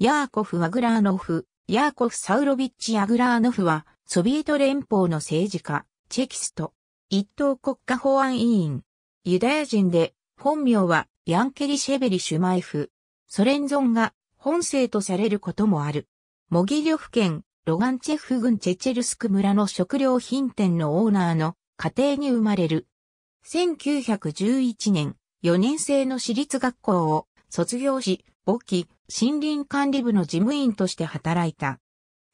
ヤーコフ・アグラーノフ、ヤーコフ・サウロビッチ・アグラーノフは、ソビエト連邦の政治家、チェキスト、一等国家法案委員、ユダヤ人で、本名はヤンケリ・シェベリ・シュマイフ、ソ連存が本姓とされることもある。モギリョフ県、ロガンチェフ郡チェチェルスク村の食料品店のオーナーの家庭に生まれる。1911年、4年生の私立学校を卒業し、簿記、森林管理部の事務員として働いた。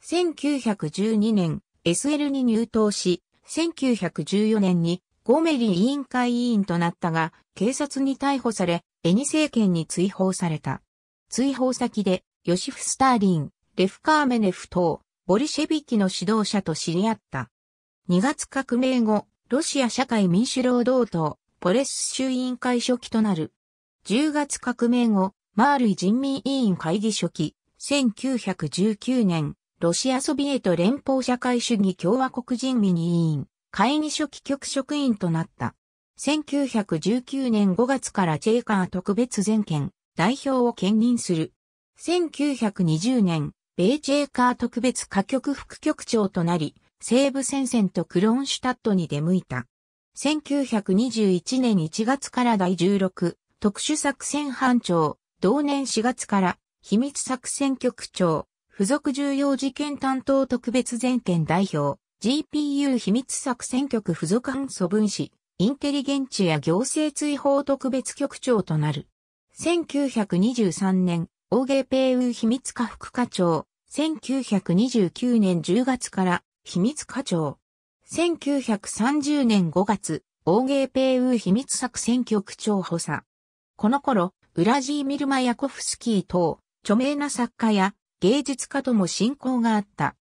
1912年、SL に入党し、1914年にゴメリ委員会委員となったが、警察に逮捕され、エニ政権に追放された。追放先で、ヨシフ・スターリン、レフカーメネフ等、ボリシェビキの指導者と知り合った。2月革命後、ロシア社会民主労働党、ポレス州委員会書記となる。10月革命後、マールイ人民委員会議書記、1919年、ロシアソビエト連邦社会主義共和国人民委員、会議書記局職員となった。1919年5月からチェーカー特別全権代表を兼任する。1920年、米チェーカー特別歌局副局長となり、西部戦線とクローンシュタットに出向いた。1921年1月から第16特殊作戦班長、同年4月から秘密作戦局長、付属重要事件担当特別全権代表、GPU 秘密作戦局付属反素分子、インテリゲンチや行政追放特別局長となる。1923年、ゲ米ペイウ秘密課副課長、1929年10月から秘密課長。1930年5月、ゲ米ペイウ秘密作戦局長補佐。この頃、ウラジーミルマ・ヤコフスキー等、著名な作家や芸術家とも親交があった。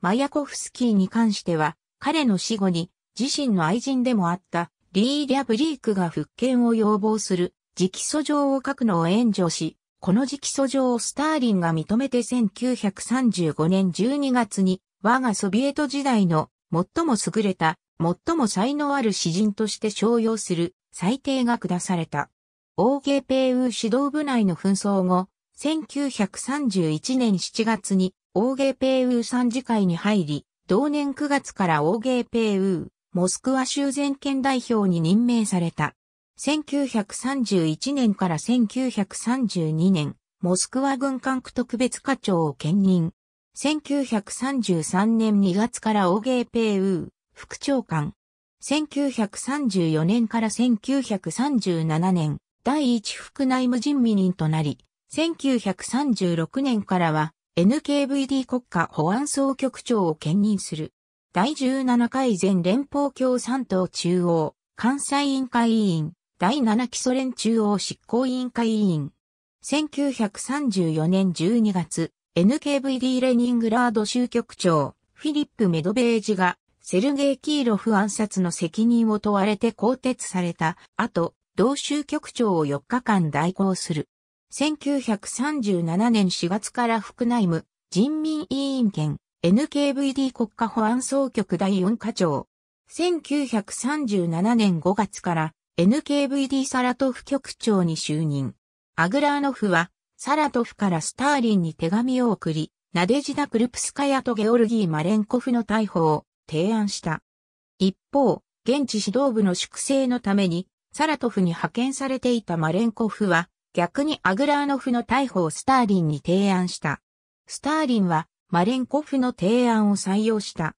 マヤコフスキーに関しては、彼の死後に自身の愛人でもあったリー・リャブリークが復権を要望する直訴状を書くのを援助し、この直訴状をスターリンが認めて1935年12月に我がソビエト時代の最も優れた、最も才能ある詩人として称用する裁定が下された。ゲーペイウー指導部内の紛争後、1931年7月にゲーペイウー参事会に入り、同年9月からゲーペイウー、モスクワ州全権代表に任命された。1931年から1932年、モスクワ軍管区特別課長を兼任。1933年2月からオーゲーペイウー、副長官。1934年から1937年、第一副内務人民となり、1936年からは NKVD 国家保安総局長を兼任する。第17回全連邦共産党中央、関西委員会委員、第7基ソ連中央執行委員会委員。1934年12月、NKVD レニングラード州局長、フィリップ・メドベージが、セルゲイ・キーロフ暗殺の責任を問われて更迭された後、同州局長を4日間代行する。1937年4月から副内務、人民委員兼 NKVD 国家保安総局第4課長。1937年5月から NKVD サラトフ局長に就任。アグラーノフは、サラトフからスターリンに手紙を送り、ナデジダ・クルプスカヤとゲオルギー・マレンコフの逮捕を提案した。一方、現地指導部の粛清のために、サラトフに派遣されていたマレンコフは、逆にアグラーノフの逮捕をスターリンに提案した。スターリンは、マレンコフの提案を採用した。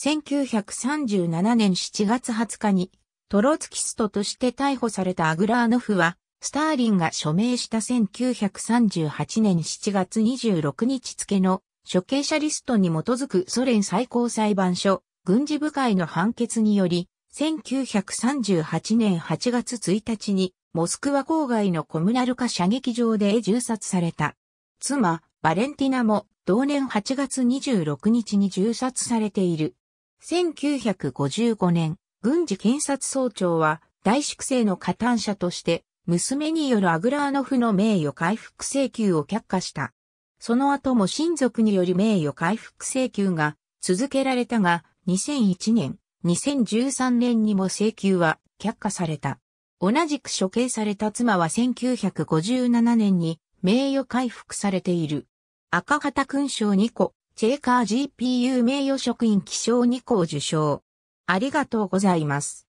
1937年7月20日に、トロツキストとして逮捕されたアグラーノフは、スターリンが署名した1938年7月26日付の処刑者リストに基づくソ連最高裁判所軍事部会の判決により、1938年8月1日に、モスクワ郊外のコムナルカ射撃場で銃殺された。妻、バレンティナも同年8月26日に銃殺されている。1955年、軍事検察総長は大粛清の加担者として、娘によるアグラーノフの名誉回復請求を却下した。その後も親族による名誉回復請求が続けられたが、2001年、2013年にも請求は却下された。同じく処刑された妻は1957年に名誉回復されている。赤旗勲章2個、チェーカー GPU 名誉職員記章2個を受賞。ありがとうございます。